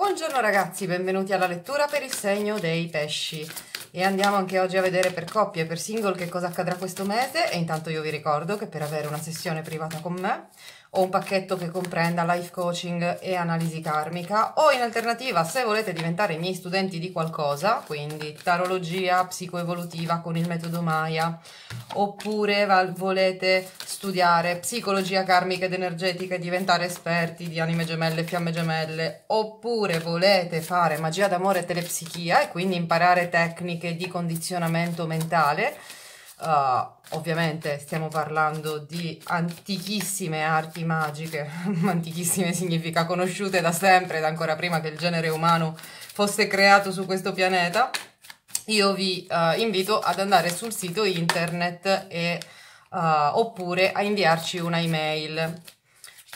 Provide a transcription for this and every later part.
Buongiorno ragazzi, benvenuti alla lettura per il segno dei pesci e andiamo anche oggi a vedere per coppie e per single che cosa accadrà questo mese e intanto io vi ricordo che per avere una sessione privata con me o un pacchetto che comprenda life coaching e analisi karmica o in alternativa se volete diventare miei studenti di qualcosa, quindi tarologia psicoevolutiva con il metodo Maya oppure volete studiare psicologia karmica ed energetica e diventare esperti di anime gemelle e fiamme gemelle oppure volete fare magia d'amore e telepsichia e quindi imparare tecniche di condizionamento mentale Uh, ovviamente stiamo parlando di antichissime arti magiche, antichissime significa conosciute da sempre, da ancora prima che il genere umano fosse creato su questo pianeta. Io vi uh, invito ad andare sul sito internet e, uh, oppure a inviarci una email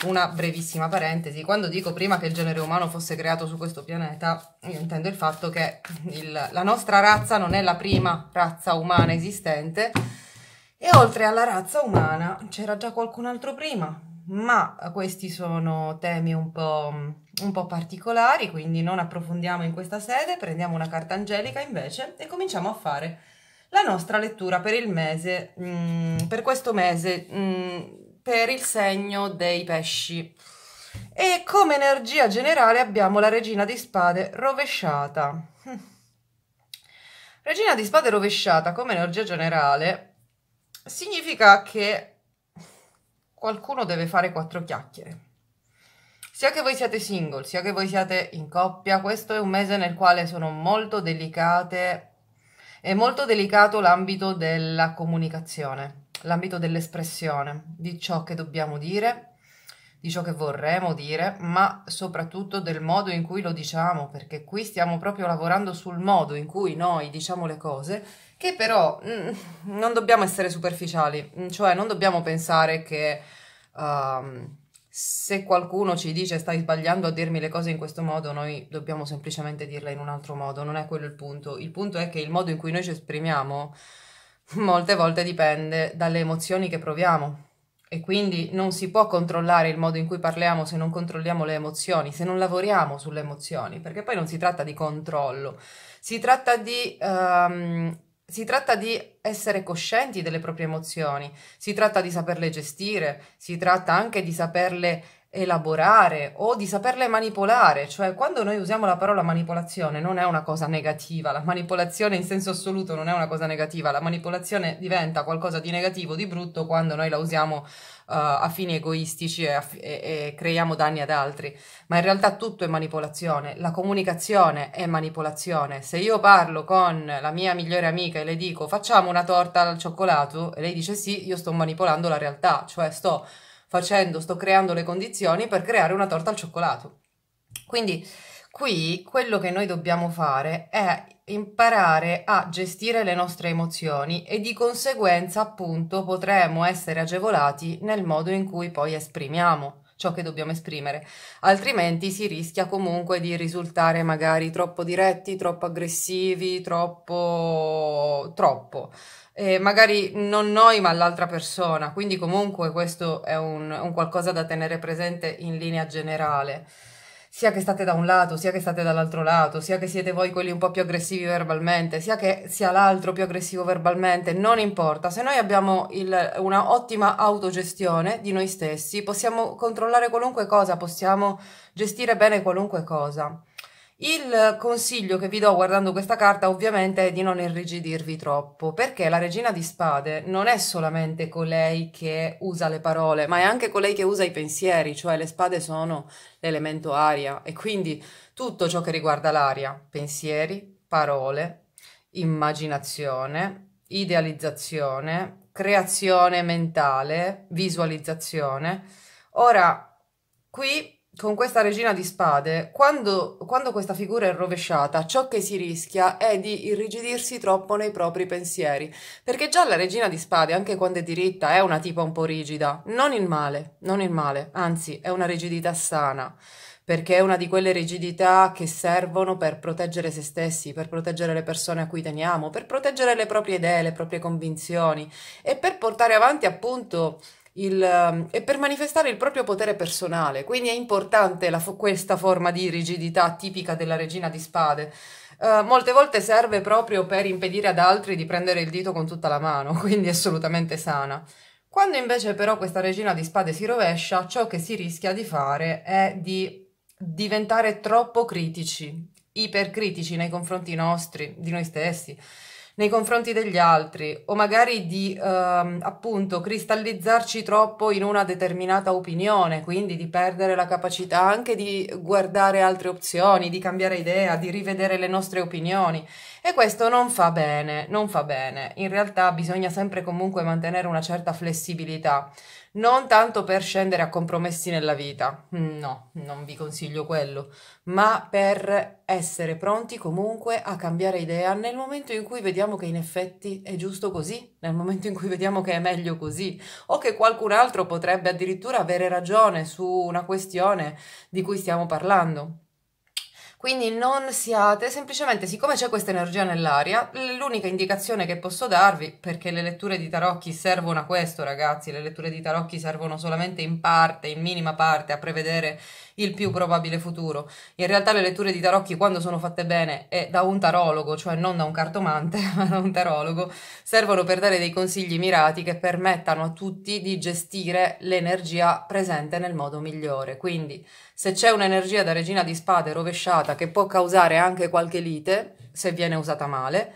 una brevissima parentesi, quando dico prima che il genere umano fosse creato su questo pianeta, io intendo il fatto che il, la nostra razza non è la prima razza umana esistente e oltre alla razza umana c'era già qualcun altro prima, ma questi sono temi un po', un po' particolari, quindi non approfondiamo in questa sede, prendiamo una carta angelica invece e cominciamo a fare la nostra lettura per il mese, mh, mm, per questo mese. Mh, mm, per il segno dei pesci. E come energia generale abbiamo la regina di spade rovesciata. regina di spade rovesciata come energia generale significa che qualcuno deve fare quattro chiacchiere. Sia che voi siate single, sia che voi siate in coppia, questo è un mese nel quale sono molto delicate, è molto delicato l'ambito della comunicazione l'ambito dell'espressione di ciò che dobbiamo dire, di ciò che vorremmo dire, ma soprattutto del modo in cui lo diciamo, perché qui stiamo proprio lavorando sul modo in cui noi diciamo le cose, che però mh, mm, non dobbiamo essere superficiali, mm, cioè non dobbiamo pensare che uh, se qualcuno ci dice stai sbagliando a dirmi le cose in questo modo, noi dobbiamo semplicemente dirle in un altro modo, non è quello il punto. Il punto è che il modo in cui noi ci esprimiamo molte volte dipende dalle emozioni che proviamo e quindi non si può controllare il modo in cui parliamo se non controlliamo le emozioni, se non lavoriamo sulle emozioni, perché poi non si tratta di controllo, si tratta di, um, si tratta di essere coscienti delle proprie emozioni, si tratta di saperle gestire, si tratta anche di saperle elaborare o di saperle manipolare, cioè quando noi usiamo la parola manipolazione non è una cosa negativa, la manipolazione in senso assoluto non è una cosa negativa, la manipolazione diventa qualcosa di negativo, di brutto quando noi la usiamo uh, a fini egoistici e, a, e, e creiamo danni ad altri, ma in realtà tutto è manipolazione, la comunicazione è manipolazione, se io parlo con la mia migliore amica e le dico facciamo una torta al cioccolato e lei dice sì, io sto manipolando la realtà, cioè sto facendo, sto creando le condizioni per creare una torta al cioccolato. Quindi qui quello che noi dobbiamo fare è imparare a gestire le nostre emozioni e di conseguenza appunto potremo essere agevolati nel modo in cui poi esprimiamo ciò che dobbiamo esprimere, altrimenti si rischia comunque di risultare magari troppo diretti, troppo aggressivi, troppo troppo eh, magari non noi ma l'altra persona, quindi comunque questo è un, un qualcosa da tenere presente in linea generale sia che state da un lato, sia che state dall'altro lato, sia che siete voi quelli un po' più aggressivi verbalmente, sia che sia l'altro più aggressivo verbalmente, non importa. Se noi abbiamo il, una ottima autogestione di noi stessi, possiamo controllare qualunque cosa, possiamo gestire bene qualunque cosa. Il consiglio che vi do guardando questa carta ovviamente è di non irrigidirvi troppo, perché la regina di spade non è solamente colei che usa le parole, ma è anche colei che usa i pensieri, cioè le spade sono l'elemento aria e quindi tutto ciò che riguarda l'aria, pensieri, parole, immaginazione, idealizzazione, creazione mentale, visualizzazione. Ora, qui con questa regina di spade, quando, quando, questa figura è rovesciata, ciò che si rischia è di irrigidirsi troppo nei propri pensieri, perché già la regina di spade, anche quando è diritta, è una tipa un po' rigida, non il male, non il male, anzi è una rigidità sana, perché è una di quelle rigidità che servono per proteggere se stessi, per proteggere le persone a cui teniamo, per proteggere le proprie idee, le proprie convinzioni e per portare avanti appunto il, ehm, e per manifestare il proprio potere personale. Quindi è importante la, questa forma di rigidità tipica della regina di spade. Uh, molte volte serve proprio per impedire ad altri di prendere il dito con tutta la mano, quindi è assolutamente sana. Quando invece però questa regina di spade si rovescia, ciò che si rischia di fare è di diventare troppo critici, ipercritici nei confronti nostri, di noi stessi, nei confronti degli altri o magari di ehm, appunto cristallizzarci troppo in una determinata opinione, quindi di perdere la capacità anche di guardare altre opzioni, di cambiare idea, di rivedere le nostre opinioni e questo non fa bene, non fa bene. In realtà bisogna sempre comunque mantenere una certa flessibilità non tanto per scendere a compromessi nella vita, no, non vi consiglio quello, ma per essere pronti comunque a cambiare idea nel momento in cui vediamo che in effetti è giusto così, nel momento in cui vediamo che è meglio così, o che qualcun altro potrebbe addirittura avere ragione su una questione di cui stiamo parlando. Quindi non siate, semplicemente siccome c'è questa energia nell'aria, l'unica indicazione che posso darvi, perché le letture di tarocchi servono a questo ragazzi, le letture di tarocchi servono solamente in parte, in minima parte, a prevedere il più probabile futuro. In realtà le letture di tarocchi, quando sono fatte bene e da un tarologo, cioè non da un cartomante, ma da un tarologo, servono per dare dei consigli mirati che permettano a tutti di gestire l'energia presente nel modo migliore. Quindi, se c'è un'energia da regina di spade rovesciata che può causare anche qualche lite, se viene usata male,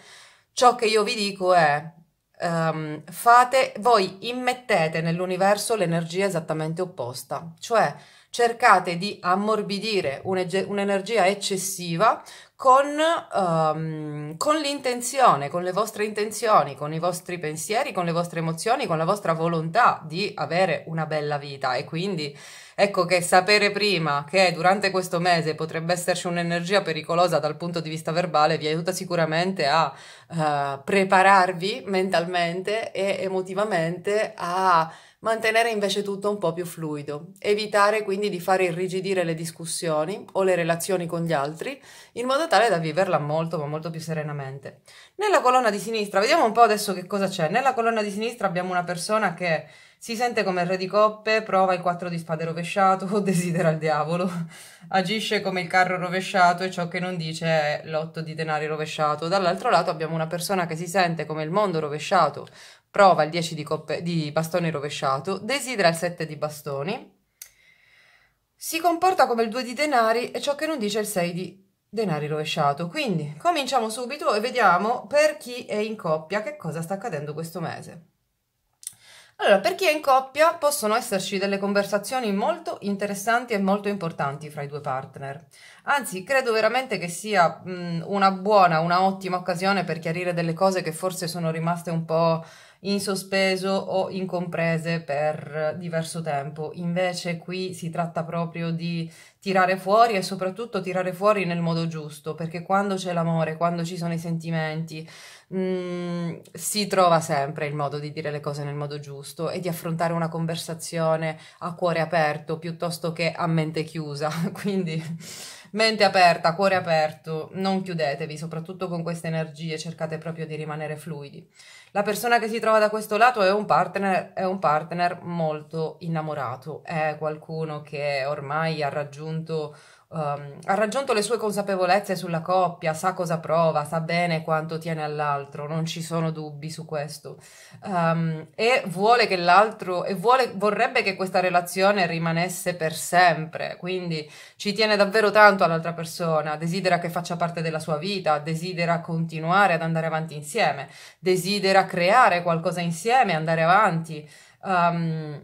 ciò che io vi dico è Um, fate, voi immettete nell'universo l'energia esattamente opposta, cioè cercate di ammorbidire un'energia eccessiva con, um, con l'intenzione, con le vostre intenzioni, con i vostri pensieri, con le vostre emozioni, con la vostra volontà di avere una bella vita e quindi Ecco che sapere prima che durante questo mese potrebbe esserci un'energia pericolosa dal punto di vista verbale vi aiuta sicuramente a uh, prepararvi mentalmente e emotivamente a mantenere invece tutto un po' più fluido, evitare quindi di far irrigidire le discussioni o le relazioni con gli altri, in modo tale da viverla molto ma molto più serenamente. Nella colonna di sinistra, vediamo un po' adesso che cosa c'è, nella colonna di sinistra abbiamo una persona che si sente come il re di coppe, prova il quattro di spade rovesciato, desidera il diavolo. Agisce come il carro rovesciato e ciò che non dice è l'otto di denari rovesciato. Dall'altro lato abbiamo una persona che si sente come il mondo rovesciato, prova il 10 di, coppe, di bastoni rovesciato, desidera il 7 di bastoni, si comporta come il 2 di denari e ciò che non dice è il 6 di denari rovesciato. Quindi cominciamo subito e vediamo per chi è in coppia che cosa sta accadendo questo mese. Allora, per chi è in coppia possono esserci delle conversazioni molto interessanti e molto importanti fra i due partner. Anzi, credo veramente che sia mh, una buona, una ottima occasione per chiarire delle cose che forse sono rimaste un po' in sospeso o incomprese per diverso tempo. Invece qui si tratta proprio di tirare fuori e soprattutto tirare fuori nel modo giusto, perché quando c'è l'amore, quando ci sono i sentimenti, mh, mm, si trova sempre il modo di dire le cose nel modo giusto e di affrontare una conversazione a cuore aperto piuttosto che a mente chiusa. Quindi mente aperta, cuore aperto, non chiudetevi, soprattutto con queste energie cercate proprio di rimanere fluidi. La persona che si trova da questo lato è un partner, è un partner molto innamorato, è qualcuno che ormai ha raggiunto Um, ha raggiunto le sue consapevolezze sulla coppia, sa cosa prova, sa bene quanto tiene all'altro, non ci sono dubbi su questo. Um, e vuole che l'altro, e vuole, vorrebbe che questa relazione rimanesse per sempre, quindi ci tiene davvero tanto all'altra persona, desidera che faccia parte della sua vita, desidera continuare ad andare avanti insieme, desidera creare qualcosa insieme, andare avanti. Um,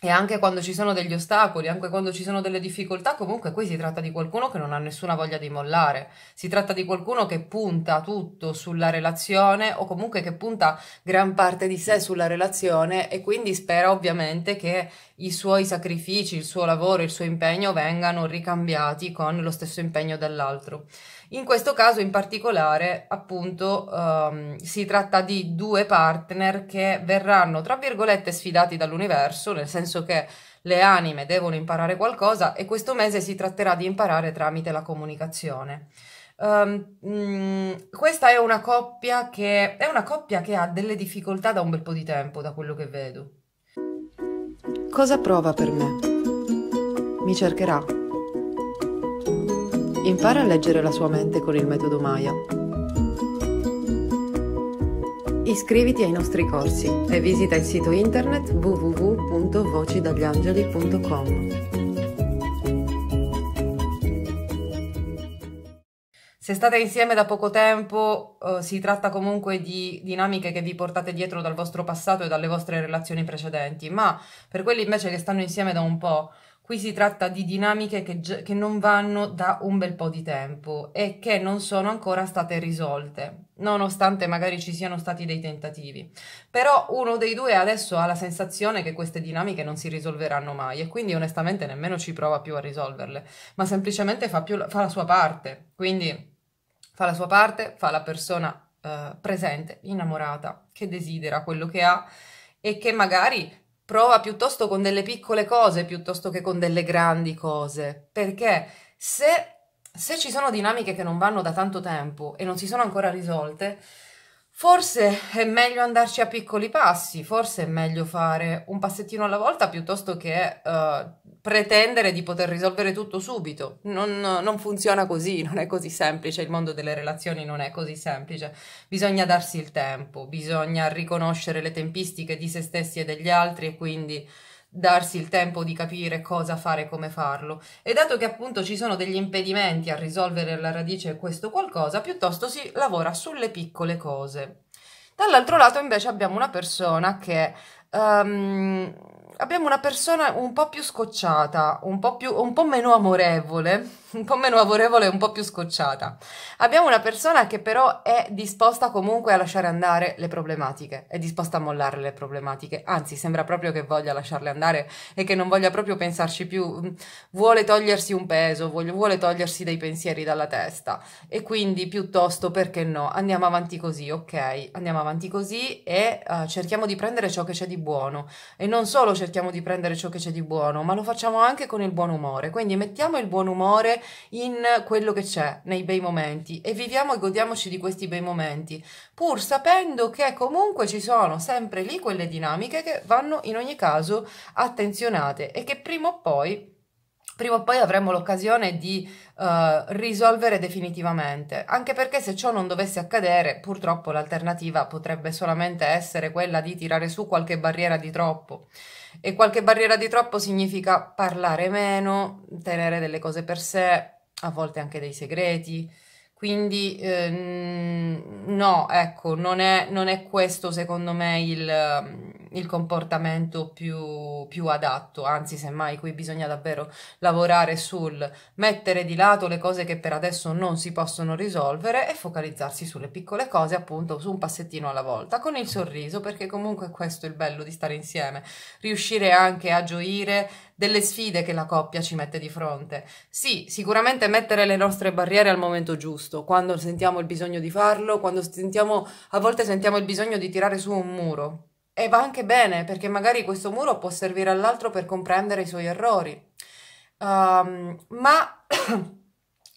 e anche quando ci sono degli ostacoli, anche quando ci sono delle difficoltà, comunque qui si tratta di qualcuno che non ha nessuna voglia di mollare, si tratta di qualcuno che punta tutto sulla relazione o comunque che punta gran parte di sé sulla relazione e quindi spera ovviamente che i suoi sacrifici, il suo lavoro, il suo impegno vengano ricambiati con lo stesso impegno dell'altro. In questo caso in particolare, appunto, um, si tratta di due partner che verranno, tra virgolette, sfidati dall'universo, nel senso che le anime devono imparare qualcosa e questo mese si tratterà di imparare tramite la comunicazione. Um, ehm, mh, mm, questa è una, coppia che, è una coppia che ha delle difficoltà da un bel po' di tempo, da quello che vedo. Cosa prova per me? Mi cercherà Impara a leggere la sua mente con il metodo Maya. Iscriviti ai nostri corsi e visita il sito internet www.vocidagliangeli.com. Se state insieme da poco tempo, eh, si tratta comunque di dinamiche che vi portate dietro dal vostro passato e dalle vostre relazioni precedenti, ma per quelli invece che stanno insieme da un po', Qui si tratta di dinamiche che, che, non vanno da un bel po' di tempo e che non sono ancora state risolte, nonostante magari ci siano stati dei tentativi. Però uno dei due adesso ha la sensazione che queste dinamiche non si risolveranno mai e quindi onestamente nemmeno ci prova più a risolverle, ma semplicemente fa, più, fa la sua parte. Quindi fa la sua parte, fa la persona eh, presente, innamorata, che desidera quello che ha e che magari prova piuttosto con delle piccole cose piuttosto che con delle grandi cose, perché se, se ci sono dinamiche che non vanno da tanto tempo e non si sono ancora risolte, Forse è meglio andarci a piccoli passi, forse è meglio fare un passettino alla volta piuttosto che uh, pretendere di poter risolvere tutto subito. Non, non, funziona così, non è così semplice, il mondo delle relazioni non è così semplice. Bisogna darsi il tempo, bisogna riconoscere le tempistiche di se stessi e degli altri e quindi darsi il tempo di capire cosa fare e come farlo. E dato che appunto ci sono degli impedimenti a risolvere alla radice questo qualcosa, piuttosto si lavora sulle piccole cose. Dall'altro lato invece abbiamo una persona che um, abbiamo una persona un po' più scocciata, un po', più, un po meno amorevole, un po' meno amorevole e un po' più scocciata. Abbiamo una persona che però è disposta comunque a lasciare andare le problematiche, è disposta a mollare le problematiche, anzi sembra proprio che voglia lasciarle andare e che non voglia proprio pensarci più, vuole togliersi un peso, vuole togliersi dei pensieri dalla testa e quindi piuttosto perché no, andiamo avanti così, ok, andiamo avanti così e uh, cerchiamo di prendere ciò che c'è di buono e non solo cerchiamo cerchiamo di prendere ciò che c'è di buono, ma lo facciamo anche con il buon umore. Quindi mettiamo il buon umore in quello che c'è, nei bei momenti, e viviamo e godiamoci di questi bei momenti, pur sapendo che comunque ci sono sempre lì quelle dinamiche che vanno in ogni caso attenzionate e che prima o poi prima o poi avremo l'occasione di uh, risolvere definitivamente, anche perché se ciò non dovesse accadere, purtroppo l'alternativa potrebbe solamente essere quella di tirare su qualche barriera di troppo. E qualche barriera di troppo significa parlare meno, tenere delle cose per sé, a volte anche dei segreti. Quindi eh, no, ecco, non è, non è questo secondo me il, il comportamento più, più adatto, anzi semmai qui bisogna davvero lavorare sul mettere di lato le cose che per adesso non si possono risolvere e focalizzarsi sulle piccole cose, appunto su un passettino alla volta, con il sorriso, perché comunque questo è il bello di stare insieme, riuscire anche a gioire delle sfide che la coppia ci mette di fronte. Sì, sicuramente mettere le nostre barriere al momento giusto, quando sentiamo il bisogno di farlo, quando sentiamo, a volte sentiamo il bisogno di tirare su un muro, e va anche bene, perché magari questo muro può servire all'altro per comprendere i suoi errori. Um, ma,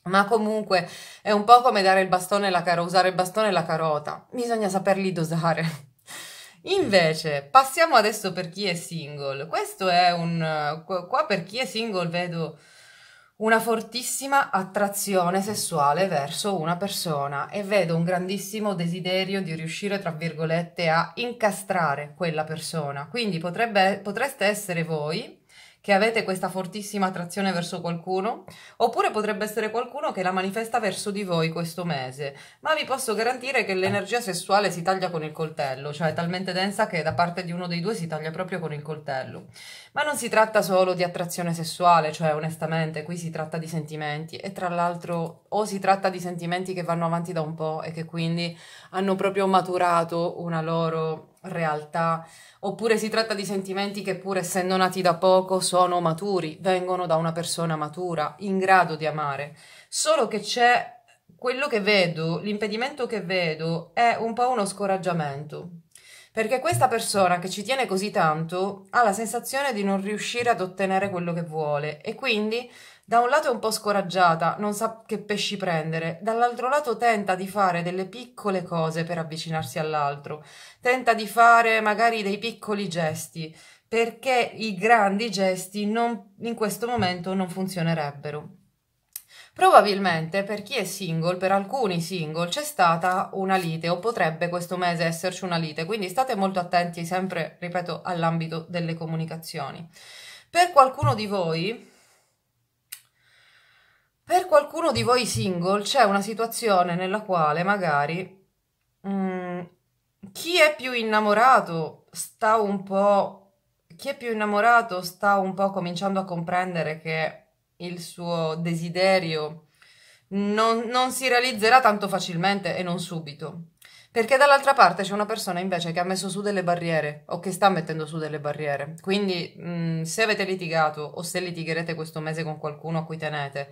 ma comunque è un po' come dare il bastone e la carota, usare il bastone e la carota. Bisogna saperli dosare. Invece, passiamo adesso per chi è single. Questo è un... qua per chi è single vedo una fortissima attrazione sessuale verso una persona e vedo un grandissimo desiderio di riuscire, tra virgolette, a incastrare quella persona. Quindi potrebbe, potreste essere voi che avete questa fortissima attrazione verso qualcuno, oppure potrebbe essere qualcuno che la manifesta verso di voi questo mese, ma vi posso garantire che l'energia sessuale si taglia con il coltello, cioè è talmente densa che da parte di uno dei due si taglia proprio con il coltello. Ma non si tratta solo di attrazione sessuale, cioè onestamente qui si tratta di sentimenti e tra l'altro o si tratta di sentimenti che vanno avanti da un po' e che quindi hanno proprio maturato una loro realtà, oppure si tratta di sentimenti che pur essendo nati da poco sono maturi, vengono da una persona matura, in grado di amare. Solo che c'è quello che vedo, l'impedimento che vedo è un po' uno scoraggiamento. Perché questa persona che ci tiene così tanto ha la sensazione di non riuscire ad ottenere quello che vuole e quindi da un lato è un po' scoraggiata, non sa che pesci prendere, dall'altro lato tenta di fare delle piccole cose per avvicinarsi all'altro, tenta di fare magari dei piccoli gesti, perché i grandi gesti non, in questo momento non funzionerebbero. Probabilmente per chi è single, per alcuni single, c'è stata una lite o potrebbe questo mese esserci una lite, quindi state molto attenti sempre, ripeto, all'ambito delle comunicazioni. Per qualcuno di voi per qualcuno di voi single c'è una situazione nella quale magari mh, mm, chi è più innamorato sta un po'. chi è più innamorato sta un po' cominciando a comprendere che il suo desiderio non, non si realizzerà tanto facilmente e non subito. Perché dall'altra parte c'è una persona invece che ha messo su delle barriere o che sta mettendo su delle barriere. Quindi mh, mm, se avete litigato o se litigherete questo mese con qualcuno a cui tenete,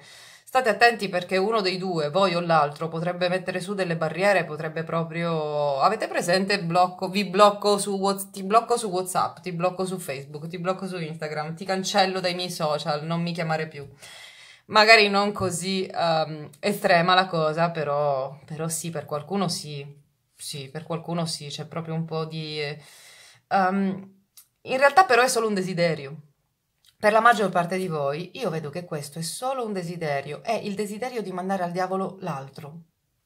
State attenti perché uno dei due, voi o l'altro, potrebbe mettere su delle barriere, potrebbe proprio... Avete presente? Blocco, vi blocco su, ti blocco su WhatsApp, ti blocco su Facebook, ti blocco su Instagram, ti cancello dai miei social, non mi chiamare più. Magari non così um, estrema la cosa, però, però sì, per qualcuno sì. Sì, per qualcuno sì, c'è proprio un po' di... Um, in realtà però è solo un desiderio per la maggior parte di voi io vedo che questo è solo un desiderio, è il desiderio di mandare al diavolo l'altro.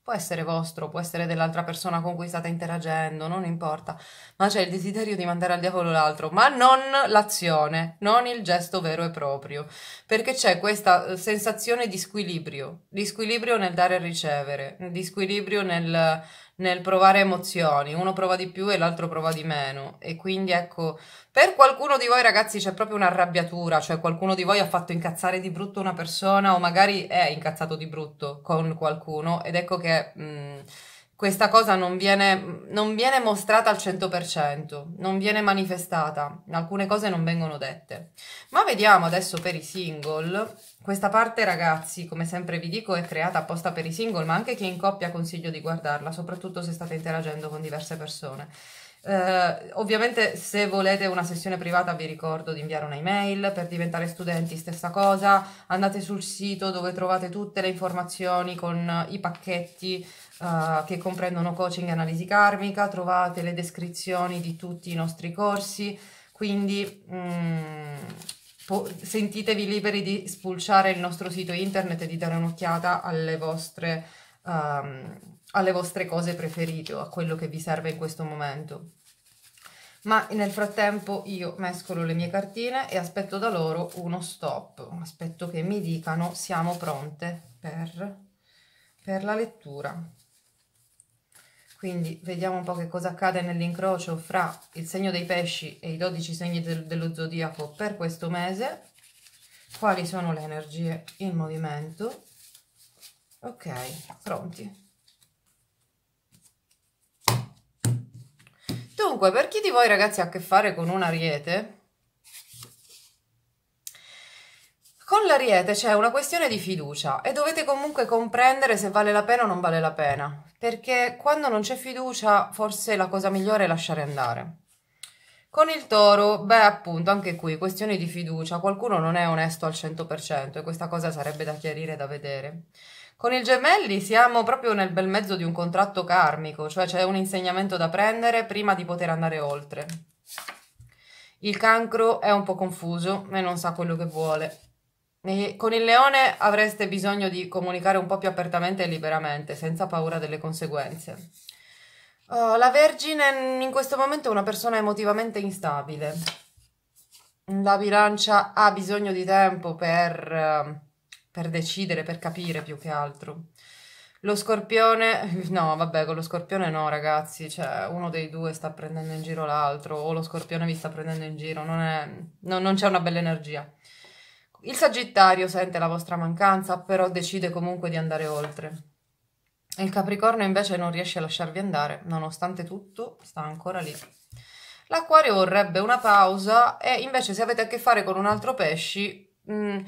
Può essere vostro, può essere dell'altra persona con cui state interagendo, non importa, ma c'è il desiderio di mandare al diavolo l'altro, ma non l'azione, non il gesto vero e proprio, perché c'è questa eh, sensazione di squilibrio, di squilibrio nel dare e ricevere, di squilibrio nel, nel provare emozioni, uno prova di più e l'altro prova di meno e quindi ecco, per qualcuno di voi ragazzi c'è proprio un'arrabbiatura, cioè qualcuno di voi ha fatto incazzare di brutto una persona o magari è incazzato di brutto con qualcuno ed ecco che... Mh, mm, questa cosa non viene, non viene mostrata al 100%, non viene manifestata, alcune cose non vengono dette. Ma vediamo adesso per i single, questa parte ragazzi, come sempre vi dico, è creata apposta per i single, ma anche chi è in coppia consiglio di guardarla, soprattutto se state interagendo con diverse persone. Eh, ovviamente se volete una sessione privata vi ricordo di inviare un'email, per diventare studenti stessa cosa, andate sul sito dove trovate tutte le informazioni con i pacchetti, uh, che comprendono coaching e analisi karmica, trovate le descrizioni di tutti i nostri corsi, quindi um, sentitevi liberi di spulciare il nostro sito internet e di dare un'occhiata alle vostre, um, alle vostre cose preferite o a quello che vi serve in questo momento ma nel frattempo io mescolo le mie cartine e aspetto da loro uno stop, aspetto che mi dicano siamo pronte per, per la lettura quindi vediamo un po' che cosa accade nell'incrocio fra il segno dei pesci e i 12 segni de dello zodiaco per questo mese, quali sono le energie in movimento. Ok, pronti. Dunque, per chi di voi ragazzi ha a che fare con un ariete, l'ariete c'è una questione di fiducia e dovete comunque comprendere se vale la pena o non vale la pena, perché quando non c'è fiducia forse la cosa migliore è lasciare andare. Con il toro, beh appunto, anche qui, questione di fiducia, qualcuno non è onesto al 100% e questa cosa sarebbe da chiarire e da vedere. Con il gemelli siamo proprio nel bel mezzo di un contratto karmico, cioè c'è un insegnamento da prendere prima di poter andare oltre. Il cancro è un po' confuso e non sa quello che vuole. Con il leone avreste bisogno di comunicare un po' più apertamente e liberamente, senza paura delle conseguenze. Uh, la Vergine in questo momento è una persona emotivamente instabile. La bilancia ha bisogno di tempo per, per decidere, per capire più che altro. Lo scorpione, no vabbè con lo scorpione no ragazzi, cioè uno dei due sta prendendo in giro l'altro o lo scorpione vi sta prendendo in giro, non, è, no, non c'è una bella energia. Il Sagittario sente la vostra mancanza, però decide comunque di andare oltre. Il Capricorno invece non riesce a lasciarvi andare, nonostante tutto sta ancora lì. L'Aquario vorrebbe una pausa e invece se avete a che fare con un altro pesci, mh, mm,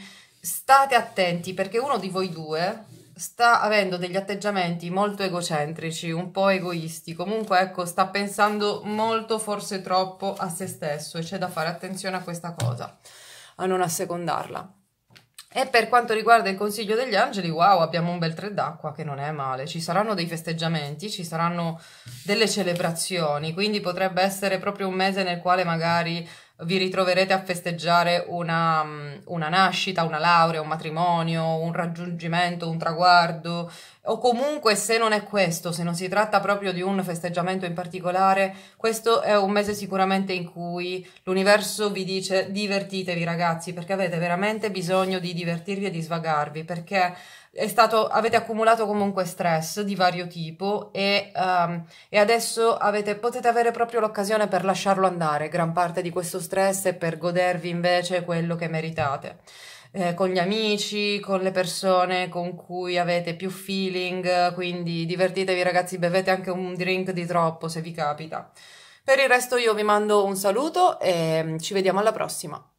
state attenti perché uno di voi due sta avendo degli atteggiamenti molto egocentrici, un po' egoisti, comunque ecco sta pensando molto, forse troppo a se stesso e c'è da fare attenzione a questa cosa a non assecondarla. E per quanto riguarda il Consiglio degli Angeli, wow, abbiamo un bel tre d'acqua che non è male. Ci saranno dei festeggiamenti, ci saranno delle celebrazioni, quindi potrebbe essere proprio un mese nel quale magari vi ritroverete a festeggiare una, mm, una nascita, una laurea, un matrimonio, un raggiungimento, un traguardo, o comunque se non è questo, se non si tratta proprio di un festeggiamento in particolare, questo è un mese sicuramente in cui l'universo vi dice divertitevi ragazzi perché avete veramente bisogno di divertirvi e di svagarvi perché stato, avete accumulato comunque stress di vario tipo e, um, e adesso avete, potete avere proprio l'occasione per lasciarlo andare gran parte di questo stress e per godervi invece quello che meritate eh, con gli amici, con le persone con cui avete più feeling, quindi divertitevi ragazzi, bevete anche un drink di troppo se vi capita. Per il resto io vi mando un saluto e ci vediamo alla prossima.